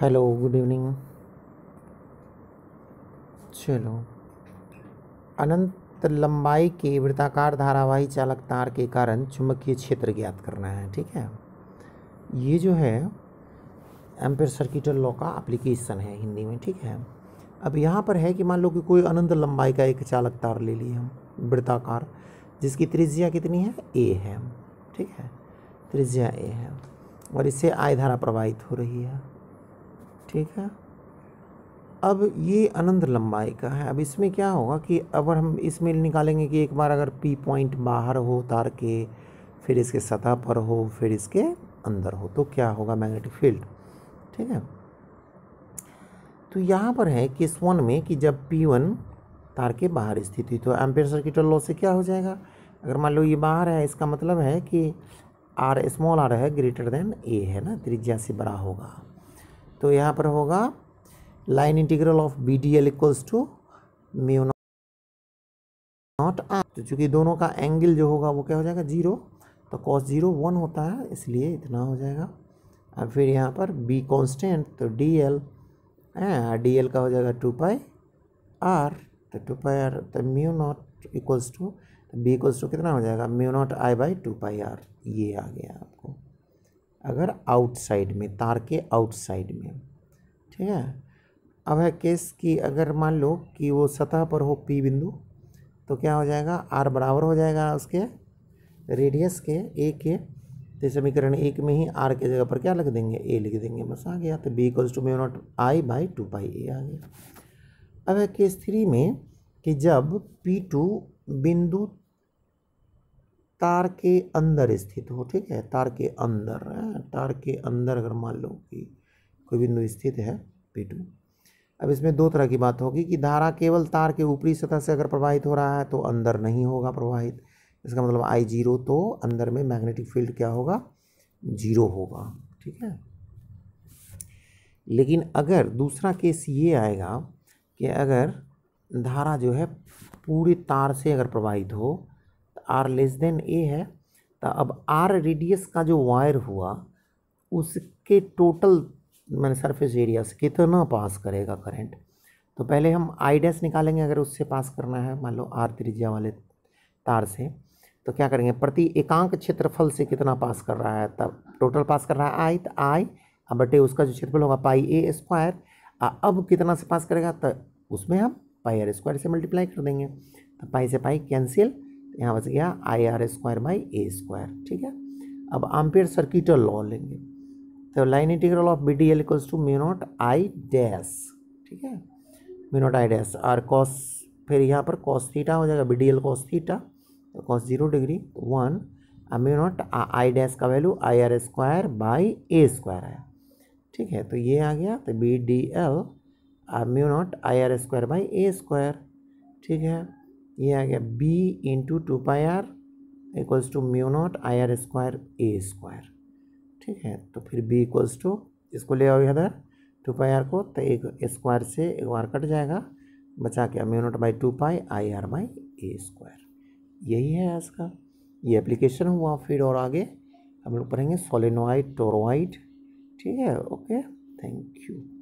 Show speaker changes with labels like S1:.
S1: hello good evening चलो अनंत लंबाई के वृत्ताकार धारावाही चालक तार के कारण चुंबकीय क्षेत्र ज्ञात करना है ठीक है ये जो है एम्पेयर सर्किटल लॉ का एप्लीकेशन है हिंदी में ठीक है अब यहाँ पर है कि मान लो कि कोई अनंत लंबाई का एक चालक तार ले लिए हम वृत्ताकार जिसकी त्रिज्या कितनी है ए है ठीक है त्रिज्या ए है और इससे आय धारा प्रवाहित हो रही है ठीक है अब ये अनंत लंबाई का है अब इसमें क्या होगा कि अगर हम इसमें निकालेंगे कि एक बार अगर पी पॉइंट बाहर हो तार के फिर इसके सतह पर हो फिर इसके अंदर हो तो क्या होगा मैग्नेटिक फील्ड ठीक है तो यहाँ पर है केस वन में कि जब पी वन तार के बाहर स्थित हुई तो एम्पेयर सर्किटल लॉ से क्या हो जाएगा अगर मान लो ये बाहर है इसका मतलब है कि आर स्मॉल आर है ग्रेटर देन ए है ना त्रिज्या से बड़ा होगा तो यहाँ पर होगा line integral of B D L equals to mu naught R तो चूँकि दोनों का एंगल जो होगा वो क्या हो जाएगा जीरो तो कॉस जीरो वन होता है इसलिए इतना हो जाएगा अब फिर यहाँ पर बी कॉन्स्टेंट तो डी एल हाँ, डी एल का हो जाएगा टू पाई आर तो टू पाई आर तो म्यू नॉट इक्वल्स टू तो बी इक्वल्स टू कितना हो जाएगा mu naught I by two pi R ये आ गया अगर आउटसाइड में तार के आउटसाइड में ठीक है अब है केस कि अगर मान लो कि वो सतह पर हो पी बिंदु तो क्या हो जाएगा आर बराबर हो जाएगा उसके रेडियस के ए के तो समीकरण एक में ही आर के जगह पर क्या लिख देंगे ए लिख देंगे बस आ गया तो B equals to mu naught I by two by A आ गया अब है केस थ्री में कि जब पी टू बिंदु तार के अंदर स्थित हो ठीक है तार के अंदर हाँ, तार के अंदर अगर मान लो कि कोई बिंदु स्थित है पी टू अब इसमें दो तरह की बात होगी कि धारा केवल तार के ऊपरी सतह से अगर प्रवाहित हो रहा है तो अंदर नहीं होगा प्रवाहित इसका मतलब आई जीरो तो अंदर में मैग्नेटिक फील्ड क्या होगा जीरो होगा ठीक है लेकिन अगर दूसरा केस ये आएगा कि अगर धारा जो है पूरे तार से अगर प्रवाहित हो आर लेस देन ए है तो अब आर रेडियस का जो वायर हुआ उसके टोटल मैंने सरफेस एरिया से कितना पास करेगा करंट तो पहले हम आई डैस निकालेंगे अगर उससे पास करना है मान लो आर त्रिज्या वाले तार से तो क्या करेंगे प्रति एकांक क्षेत्रफल से कितना पास कर रहा है तब टोटल पास कर रहा है आई तो आई अब बटे उसका जो क्षेत्रफल होगा पाई ए स्क्वायर अब कितना से पास करेगा तो उसमें हम पाई आर स्क्वायर से मल्टीप्लाई कर देंगे तो पाई से पाई कैंसिल यहाँ बच गया I R square by A square ठीक है अब आम्पेयर सर्किटल लॉ लेंगे तो line integral of B D L equals to mu naught I dash ठीक है mu naught I dash R cos फिर यहाँ पर कॉस थीटा हो जाएगा B D L cos theta तो cos zero degree one mu naught I dash का value I R square by A square आया ठीक है तो ये आ गया तो B D L mu naught I R square by A square ठीक है ये आ गया B into two pi R equals to mu naught I R square A square ठीक है तो फिर बी इक्वल्स टू इसको ले आओ इधर टू पाई आर को तो एक स्क्वायर से एक बार कट जाएगा बचा क्या mu naught by two pi I R by A square यही है आज का ये एप्लीकेशन हुआ फिर और आगे हम लोग पढ़ेंगे सोलिनोइड टोरोइड ठीक है ओके थैंक यू